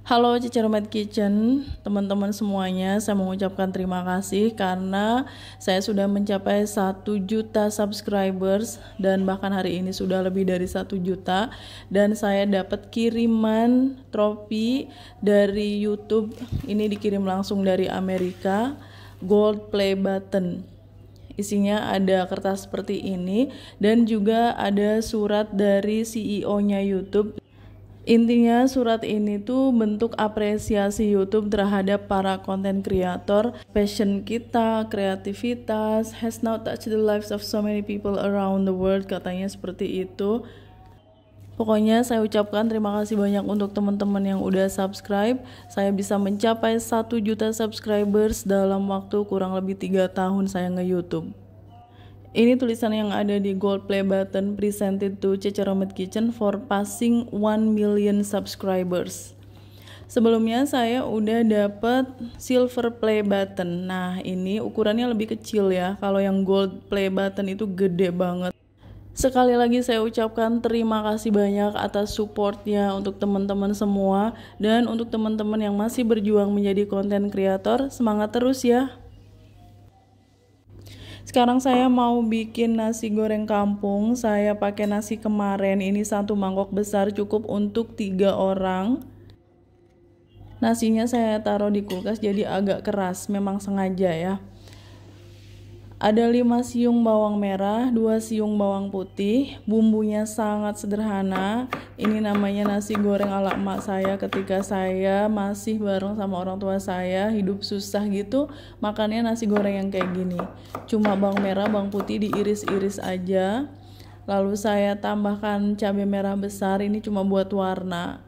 Halo Cicerumet Kitchen, teman-teman semuanya, saya mengucapkan terima kasih karena saya sudah mencapai 1 juta subscribers dan bahkan hari ini sudah lebih dari 1 juta dan saya dapat kiriman trofi dari YouTube. Ini dikirim langsung dari Amerika, Gold Play Button isinya ada kertas seperti ini dan juga ada surat dari CEO-nya YouTube Intinya surat ini tuh bentuk apresiasi YouTube terhadap para konten kreator, passion kita, kreativitas has now touched the lives of so many people around the world katanya seperti itu. Pokoknya saya ucapkan terima kasih banyak untuk teman-teman yang udah subscribe. Saya bisa mencapai 1 juta subscribers dalam waktu kurang lebih 3 tahun saya nge-YouTube. Ini tulisan yang ada di gold play button presented to Ceceromit Kitchen for passing 1 million subscribers. Sebelumnya saya udah dapet silver play button. Nah, ini ukurannya lebih kecil ya. Kalau yang gold play button itu gede banget. Sekali lagi saya ucapkan terima kasih banyak atas supportnya untuk teman-teman semua dan untuk teman-teman yang masih berjuang menjadi konten kreator, semangat terus ya. Sekarang saya mau bikin nasi goreng kampung. Saya pakai nasi kemarin. Ini satu mangkok besar cukup untuk tiga orang. Nasinya saya taruh di kulkas jadi agak keras. Memang sengaja ya. Ada 5 siung bawang merah, 2 siung bawang putih. Bumbunya sangat sederhana. Ini namanya nasi goreng ala emak saya ketika saya masih bareng sama orang tua saya, hidup susah gitu, makannya nasi goreng yang kayak gini. Cuma bawang merah, bawang putih diiris-iris aja. Lalu saya tambahkan cabai merah besar, ini cuma buat warna.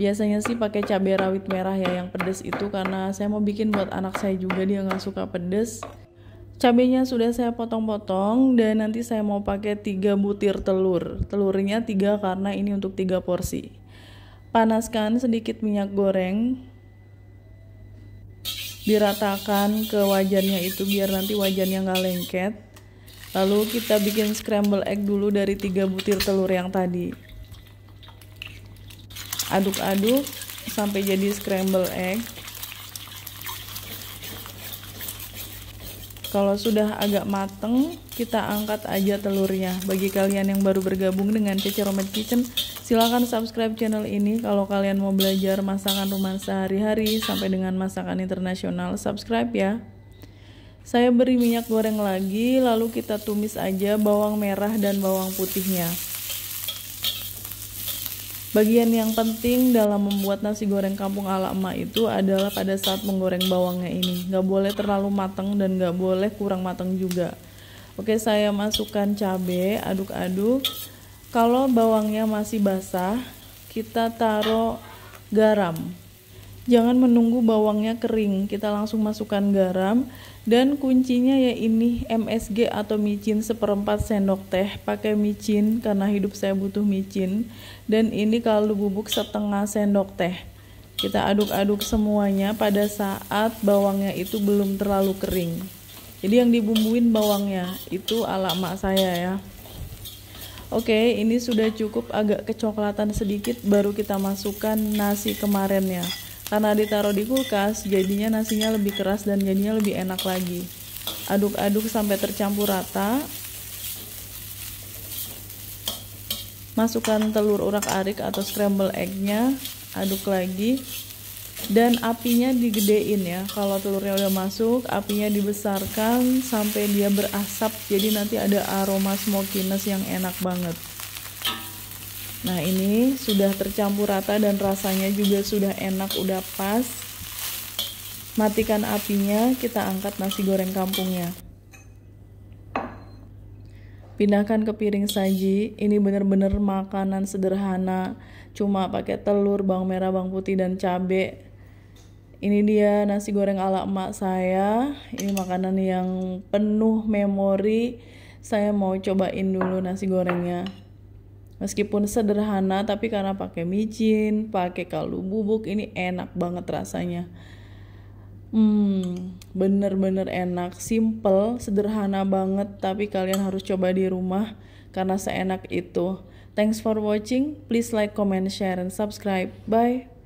Biasanya sih pakai cabai rawit merah ya yang pedes itu karena saya mau bikin buat anak saya juga dia nggak suka pedes. Cabenya sudah saya potong-potong dan nanti saya mau pakai 3 butir telur. Telurnya 3 karena ini untuk 3 porsi. Panaskan sedikit minyak goreng. Diratakan ke wajannya itu biar nanti wajannya nggak lengket. Lalu kita bikin scramble egg dulu dari 3 butir telur yang tadi. Aduk-aduk sampai jadi scramble egg. Kalau sudah agak mateng, kita angkat aja telurnya. Bagi kalian yang baru bergabung dengan Cece Romet Kitchen, silahkan subscribe channel ini. Kalau kalian mau belajar masakan rumah sehari-hari sampai dengan masakan internasional, subscribe ya. Saya beri minyak goreng lagi, lalu kita tumis aja bawang merah dan bawang putihnya. Bagian yang penting dalam membuat nasi goreng kampung ala emak itu adalah pada saat menggoreng bawangnya ini. Gak boleh terlalu matang dan gak boleh kurang matang juga. Oke, saya masukkan cabai, aduk-aduk. Kalau bawangnya masih basah, kita taruh garam jangan menunggu bawangnya kering kita langsung masukkan garam dan kuncinya ya ini MSG atau micin seperempat sendok teh pakai micin karena hidup saya butuh micin dan ini kaldu bubuk setengah sendok teh kita aduk-aduk semuanya pada saat bawangnya itu belum terlalu kering jadi yang dibumbuin bawangnya itu ala mak saya ya Oke, ini sudah cukup agak kecoklatan sedikit baru kita masukkan nasi kemarin ya. Karena ditaruh di kulkas, jadinya nasinya lebih keras dan jadinya lebih enak lagi. Aduk-aduk sampai tercampur rata. Masukkan telur urak-arik atau scramble egg-nya, aduk lagi. Dan apinya digedein ya. Kalau telurnya udah masuk, apinya dibesarkan sampai dia berasap. Jadi nanti ada aroma smokiness yang enak banget. Nah ini sudah tercampur rata dan rasanya juga sudah enak, udah pas. Matikan apinya, kita angkat nasi goreng kampungnya. Pindahkan ke piring saji, ini bener-bener makanan sederhana, cuma pakai telur, bawang merah, bawang putih, dan cabai. Ini dia nasi goreng ala emak saya, ini makanan yang penuh memori. Saya mau cobain dulu nasi gorengnya. Meskipun sederhana tapi karena pakai micin, pakai kaldu bubuk ini enak banget rasanya. Hmm, bener-bener enak, simple, sederhana banget tapi kalian harus coba di rumah karena seenak itu. Thanks for watching. Please like, comment, share, and subscribe. Bye.